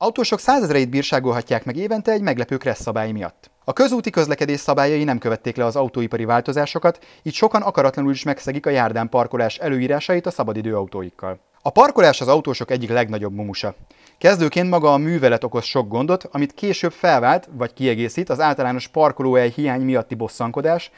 Autósok százezreit bírságolhatják meg évente egy meglepő kressz szabály miatt. A közúti közlekedés szabályai nem követték le az autóipari változásokat, így sokan akaratlanul is megszegik a járdán parkolás előírásait a szabadidő autóikkal. A parkolás az autósok egyik legnagyobb mumusa. Kezdőként maga a művelet okoz sok gondot, amit később felvált vagy kiegészít az általános parkolóhely hiány miatti bosszankodás,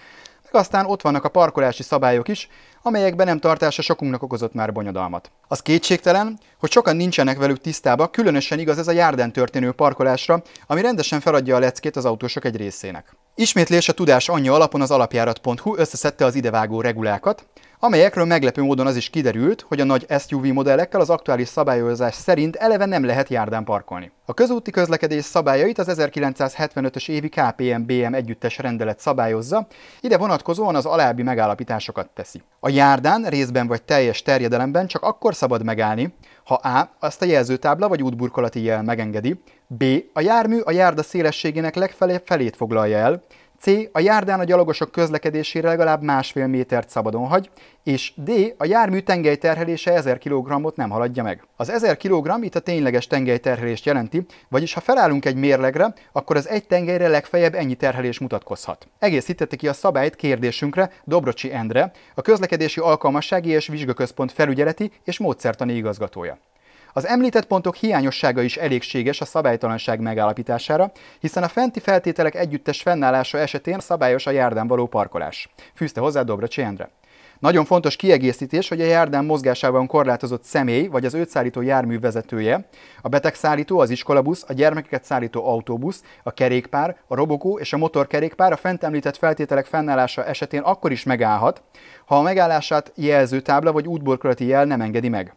meg aztán ott vannak a parkolási szabályok is, amelyekben nem tartása sokunknak okozott már bonyodalmat. Az kétségtelen, hogy sokan nincsenek velük tisztában, különösen igaz ez a járdán történő parkolásra, ami rendesen feladja a leckét az autósok egy részének. Ismétlés a tudás anyja alapon az alapjárat.hu összeszedte az idevágó regulákat, amelyekről meglepő módon az is kiderült, hogy a nagy SUV modellekkel az aktuális szabályozás szerint eleve nem lehet járdán parkolni. A közúti közlekedés szabályait az 1975-ös évi KPM-BM együttes rendelet szabályozza, ide vonatkozóan az alábbi megállapításokat teszi. A járdán részben vagy teljes terjedelemben csak akkor szabad megállni, ha A. azt a jelzőtábla vagy útburkolati jel megengedi, B. A jármű a járda szélességének legfelé felét foglalja el, C. A járdán a gyalogosok közlekedésére legalább másfél métert szabadon hagy, és D. A jármű tengelyterhelése 1000 kg-ot nem haladja meg. Az 1000 kg itt a tényleges tengelyterhelést jelenti, vagyis ha felállunk egy mérlegre, akkor az egy tengelyre legfeljebb ennyi terhelés mutatkozhat. Egészítette ki a szabályt kérdésünkre Dobrocsi Endre, a közlekedési alkalmassági és vizsgaközpont felügyeleti és módszertani igazgatója. Az említett pontok hiányossága is elégséges a szabálytalanság megállapítására, hiszen a fenti feltételek együttes fennállása esetén szabályos a járdán való parkolás. Fűzte hozzá Dobra Csendre. Nagyon fontos kiegészítés, hogy a járdán mozgásában korlátozott személy vagy az őt szállító jármű vezetője, a betegszállító, az iskolabusz, a gyermekeket szállító autóbusz, a kerékpár, a robokó és a motorkerékpár a fent említett feltételek fennállása esetén akkor is megállhat, ha a megállását jelző tábla vagy útborkolati jel nem engedi meg.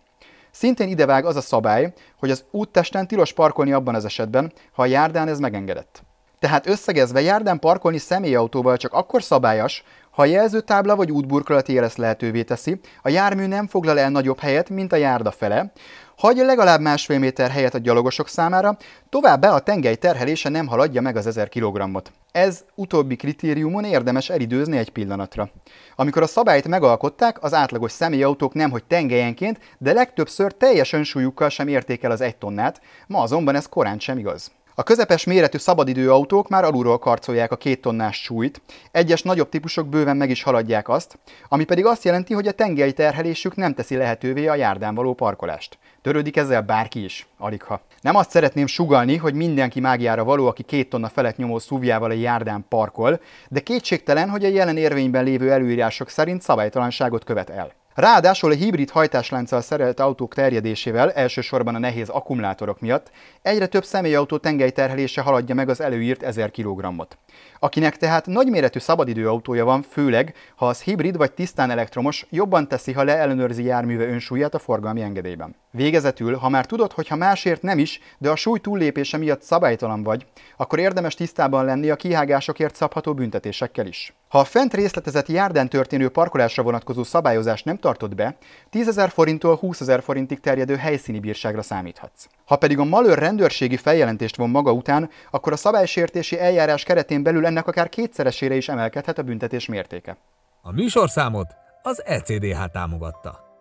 Szintén idevág az a szabály, hogy az úttesten tilos parkolni abban az esetben, ha a járdán ez megengedett. Tehát összegezve járdán parkolni személyautóval csak akkor szabályos, ha a jelzőtábla vagy útburkolati jel lehetővé teszi, a jármű nem foglal el nagyobb helyet, mint a járda fele, hagy legalább másfél méter helyet a gyalogosok számára, továbbá a tengely terhelése nem haladja meg az 1000 kg-ot. Ez utóbbi kritériumon érdemes elidőzni egy pillanatra. Amikor a szabályt megalkották, az átlagos személyautók nemhogy tengelyenként, de legtöbbször teljes önsúlyukkal sem érték el az egy tonnát, ma azonban ez korán sem igaz. A közepes méretű szabadidőautók már alulról karcolják a két tonnás súlyt, egyes nagyobb típusok bőven meg is haladják azt, ami pedig azt jelenti, hogy a tengely terhelésük nem teszi lehetővé a járdán való parkolást. Törődik ezzel bárki is? Aligha. Nem azt szeretném sugalni, hogy mindenki mágiára való, aki két tonna felett nyomó szuvjával a járdán parkol, de kétségtelen, hogy a jelen érvényben lévő előírások szerint szabálytalanságot követ el. Ráadásul a hibrid hajtáslánccal szerelt autók terjedésével, elsősorban a nehéz akkumulátorok miatt, egyre több személyautó tengelyterhelése haladja meg az előírt 1000 kg-ot. Akinek tehát nagyméretű szabadidőautója van, főleg, ha az hibrid vagy tisztán elektromos, jobban teszi, ha leellenőrzi járműve önsúlyát a forgalmi engedélyben. Végezetül, ha már tudod, hogy ha másért nem is, de a súly túllépése miatt szabálytalan vagy, akkor érdemes tisztában lenni a kihágásokért szabható büntetésekkel is. Ha a fent részletezett járdán történő parkolásra vonatkozó szabályozást nem tartod be, 10.000 forinttól 20.000 forintig terjedő helyszíni bírságra számíthatsz. Ha pedig a malőr rendőrségi feljelentést von maga után, akkor a szabálysértési eljárás keretén belül ennek akár kétszeresére is emelkedhet a büntetés mértéke. A műsorszámot az ECDH támogatta.